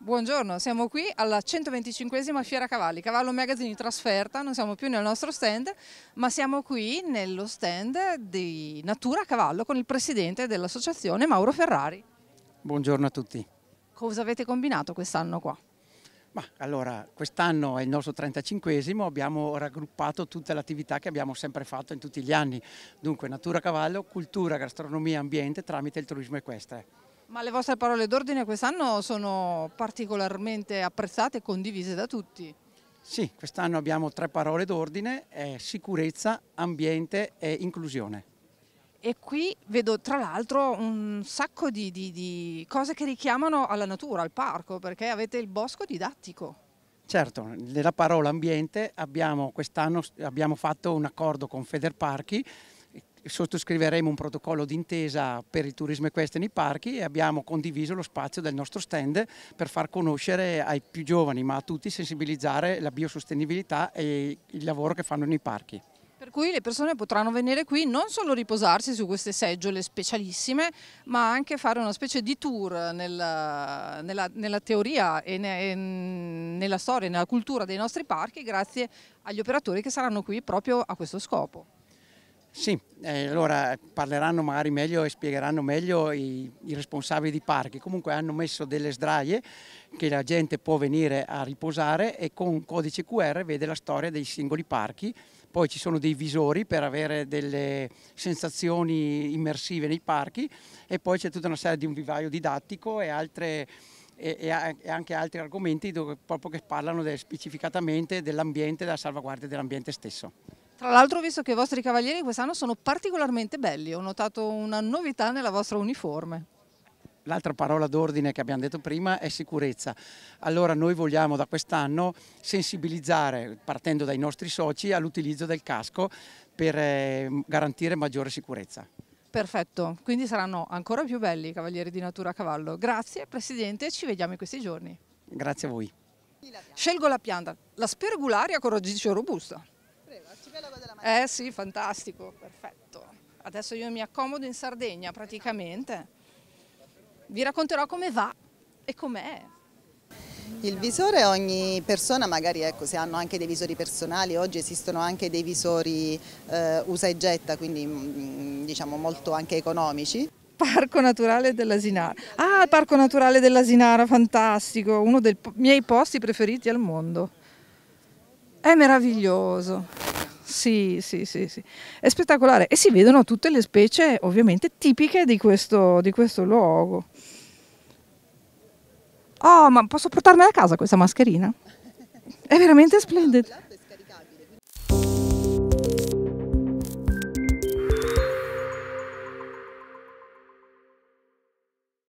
Buongiorno, siamo qui alla 125esima Fiera Cavalli, Cavallo Magazine trasferta, non siamo più nel nostro stand, ma siamo qui nello stand di Natura Cavallo con il presidente dell'associazione Mauro Ferrari. Buongiorno a tutti. Cosa avete combinato quest'anno qua? Ma allora, quest'anno è il nostro 35esimo, abbiamo raggruppato tutte le attività che abbiamo sempre fatto in tutti gli anni, dunque natura cavallo, cultura, gastronomia, ambiente tramite il turismo equestre. Ma le vostre parole d'ordine quest'anno sono particolarmente apprezzate e condivise da tutti. Sì, quest'anno abbiamo tre parole d'ordine, sicurezza, ambiente e inclusione. E qui vedo tra l'altro un sacco di, di, di cose che richiamano alla natura, al parco, perché avete il bosco didattico. Certo, nella parola ambiente abbiamo quest'anno abbiamo fatto un accordo con Federparchi sottoscriveremo un protocollo d'intesa per il turismo equestre nei parchi e abbiamo condiviso lo spazio del nostro stand per far conoscere ai più giovani ma a tutti sensibilizzare la biosostenibilità e il lavoro che fanno nei parchi. Per cui le persone potranno venire qui non solo riposarsi su queste seggiole specialissime, ma anche fare una specie di tour nella, nella, nella teoria e, ne, e nella storia e nella cultura dei nostri parchi grazie agli operatori che saranno qui proprio a questo scopo. Sì, eh, allora parleranno magari meglio e spiegheranno meglio i, i, responsabili di parchi. Comunque hanno messo delle sdraie che la gente può venire a riposare e con un codice QR vede la storia dei singoli parchi. Poi ci sono dei visori per avere delle sensazioni immersive nei parchi e poi c'è tutta una serie di un vivaio didattico e altre e, anche altri argomenti dove, proprio che parlano de, specificatamente dell'ambiente e della salvaguardia dell'ambiente stesso. Tra l'altro ho visto che i vostri cavalieri quest'anno sono particolarmente belli, ho notato una novità nella vostra uniforme. L'altra parola d'ordine che abbiamo detto prima è sicurezza. Allora noi vogliamo da quest'anno sensibilizzare, partendo dai nostri soci, all'utilizzo del casco per eh, garantire maggiore sicurezza. Perfetto, quindi saranno ancora più belli i Cavalieri di Natura a Cavallo. Grazie Presidente, ci vediamo in questi giorni. Grazie a voi. Scelgo la pianta, la spergularia con corrodice robusta. Eh sì, fantastico, perfetto. Adesso io mi accomodo in Sardegna praticamente. Vi racconterò come va e com'è. Il visore ogni persona, magari ecco, se hanno anche dei visori personali, oggi esistono anche dei visori eh, usa e getta, quindi mm, mm, diciamo molto anche economici. Parco Naturale dell'Asinara. Ah, il Parco Naturale dell'Asinara, fantastico, uno dei miei posti preferiti al mondo. È meraviglioso. Sì, sì, sì, sì, È spettacolare e si vedono tutte le specie ovviamente tipiche di questo, di questo luogo. Oh, ma posso portarmela a casa questa mascherina? È veramente splendida.